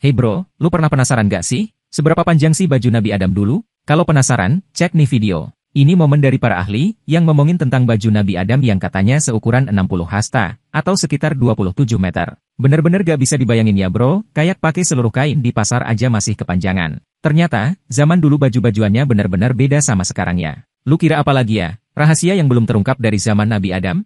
Hey bro, lu pernah penasaran gak sih? Seberapa panjang sih baju Nabi Adam dulu? Kalau penasaran, cek nih video. Ini momen dari para ahli yang ngomongin tentang baju Nabi Adam yang katanya seukuran 60 hasta, atau sekitar 27 meter. Bener-bener gak bisa dibayangin ya bro, kayak pakai seluruh kain di pasar aja masih kepanjangan. Ternyata, zaman dulu baju-bajuannya bener-bener beda sama sekarang ya. Lu kira apa lagi ya? Rahasia yang belum terungkap dari zaman Nabi Adam?